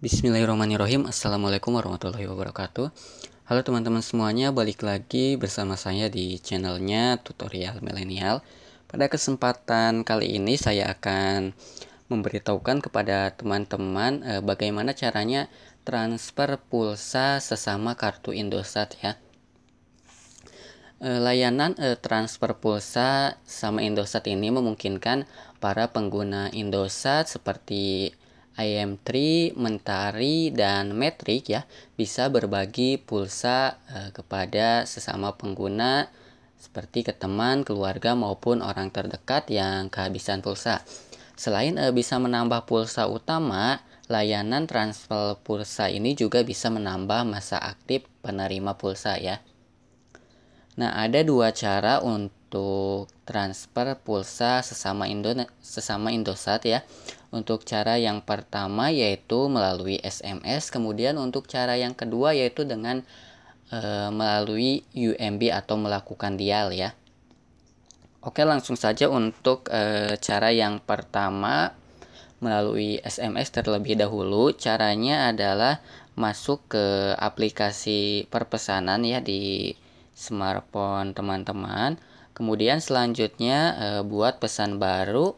Bismillahirrahmanirrahim Assalamualaikum warahmatullahi wabarakatuh Halo teman-teman semuanya Balik lagi bersama saya di channelnya Tutorial Milenial Pada kesempatan kali ini Saya akan memberitahukan kepada teman-teman eh, Bagaimana caranya transfer pulsa sesama kartu Indosat ya eh, Layanan eh, transfer pulsa sama Indosat ini memungkinkan para pengguna Indosat seperti IM3, Mentari, dan Metric ya bisa berbagi pulsa eh, kepada sesama pengguna seperti ke teman, keluarga maupun orang terdekat yang kehabisan pulsa. Selain eh, bisa menambah pulsa utama, layanan transfer pulsa ini juga bisa menambah masa aktif penerima pulsa ya. Nah, ada dua cara untuk untuk transfer pulsa sesama Indo sesama Indosat ya. Untuk cara yang pertama yaitu melalui SMS, kemudian untuk cara yang kedua yaitu dengan e, melalui UMB atau melakukan dial ya. Oke, langsung saja untuk e, cara yang pertama melalui SMS terlebih dahulu. Caranya adalah masuk ke aplikasi perpesanan ya di smartphone teman-teman Kemudian selanjutnya eh, buat pesan baru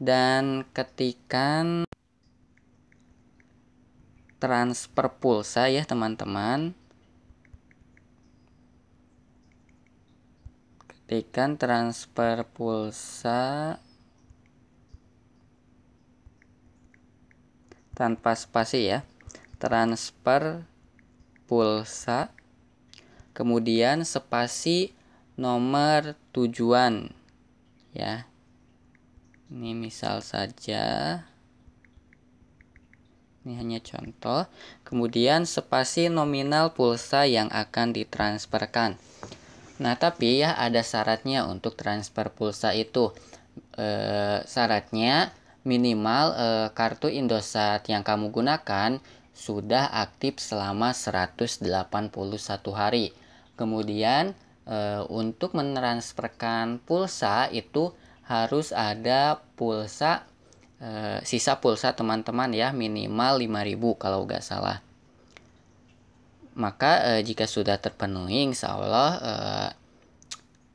dan ketikan transfer pulsa ya teman-teman. Ketikan transfer pulsa tanpa spasi ya. Transfer pulsa kemudian spasi nomor tujuan ya ini misal saja ini hanya contoh kemudian spasi nominal pulsa yang akan ditransferkan nah tapi ya ada syaratnya untuk transfer pulsa itu e, syaratnya minimal e, kartu Indosat yang kamu gunakan sudah aktif selama 181 hari kemudian e, untuk mentransferkan pulsa itu harus ada pulsa e, sisa pulsa teman-teman ya minimal 5000 kalau nggak salah maka e, jika sudah terpenuhi insya Allah e,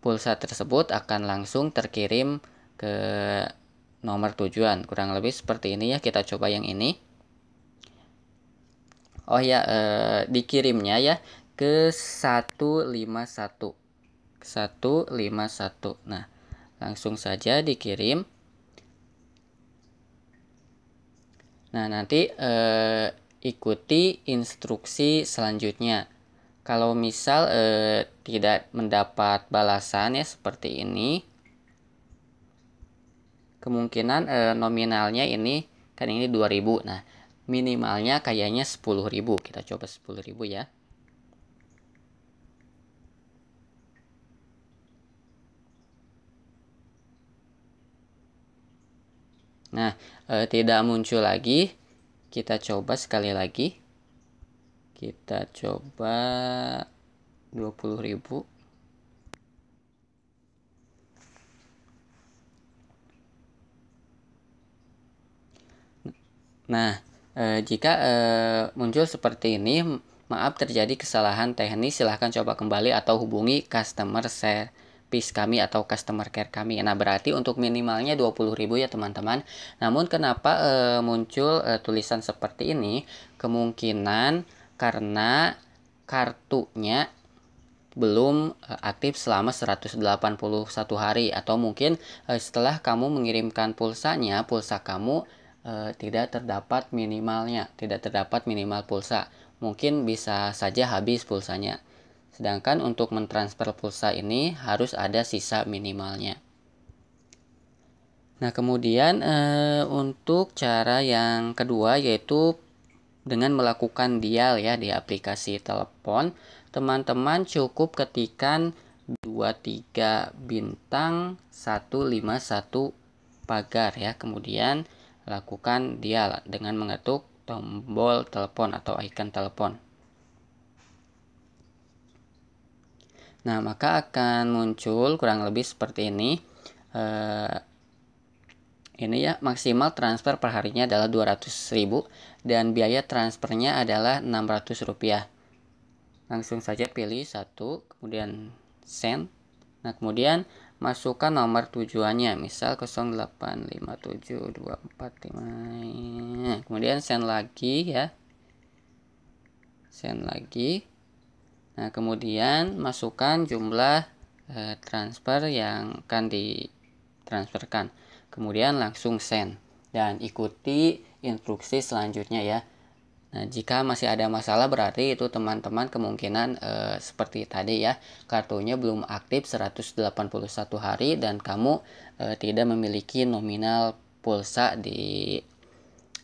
pulsa tersebut akan langsung terkirim ke nomor tujuan kurang lebih seperti ini ya kita coba yang ini Oh ya eh, dikirimnya ya ke 151. 151. Nah, langsung saja dikirim. Nah, nanti eh, ikuti instruksi selanjutnya. Kalau misal eh, tidak mendapat balasan ya seperti ini, kemungkinan eh, nominalnya ini kan ini 2000. Nah, minimalnya kayaknya 10.000. Kita coba 10.000 ya. Nah, e, tidak muncul lagi. Kita coba sekali lagi. Kita coba ribu. Nah, e, jika e, muncul seperti ini, maaf terjadi kesalahan teknis, silahkan coba kembali atau hubungi customer service piece kami atau customer care kami. Nah, berarti untuk minimalnya ribu ya teman-teman. Namun kenapa e, muncul e, tulisan seperti ini? Kemungkinan karena kartunya belum eh, aktif selama 181 hari atau mungkin setelah kamu mengirimkan pulsanya, pulsa kamu e, tidak terdapat minimalnya, tidak terdapat minimal pulsa. Mungkin bisa saja habis pulsanya. Sedangkan untuk mentransfer pulsa ini harus ada sisa minimalnya. Nah, kemudian e, untuk cara yang kedua yaitu dengan melakukan dial ya di aplikasi telepon, teman-teman cukup ketikan 23 bintang 151 pagar ya. Kemudian lakukan dial dengan mengetuk tombol telepon atau icon telepon. Nah, maka akan muncul kurang lebih seperti ini. Eh, ini ya, maksimal transfer per harinya adalah 200.000 dan biaya transfernya adalah 600 rupiah. Langsung saja pilih satu, kemudian send. Nah, kemudian masukkan nomor tujuannya, misal 0857245. Nah, kemudian send lagi ya. Send lagi Nah, kemudian masukkan jumlah e, transfer yang akan ditransferkan. Kemudian langsung send dan ikuti instruksi selanjutnya ya. Nah, jika masih ada masalah berarti itu teman-teman kemungkinan e, seperti tadi ya, kartunya belum aktif 181 hari dan kamu e, tidak memiliki nominal pulsa di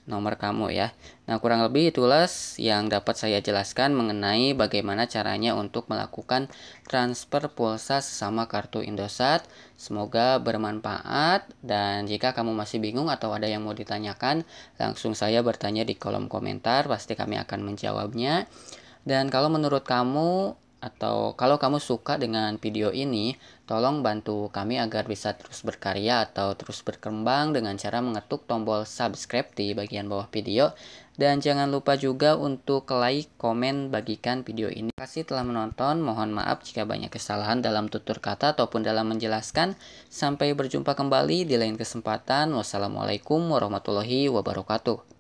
nomor kamu ya. Nah, kurang lebih itulah yang dapat saya jelaskan mengenai bagaimana caranya untuk melakukan transfer pulsa sesama kartu Indosat. Semoga bermanfaat dan jika kamu masih bingung atau ada yang mau ditanyakan, langsung saya bertanya di kolom komentar, pasti kami akan menjawabnya. Dan kalau menurut kamu atau kalau kamu suka dengan video ini, tolong bantu kami agar bisa terus berkarya atau terus berkembang dengan cara mengetuk tombol subscribe di bagian bawah video. Dan jangan lupa juga untuk like, komen, bagikan video ini. Terima kasih telah menonton, mohon maaf jika banyak kesalahan dalam tutur kata ataupun dalam menjelaskan. Sampai berjumpa kembali di lain kesempatan. Wassalamualaikum warahmatullahi wabarakatuh.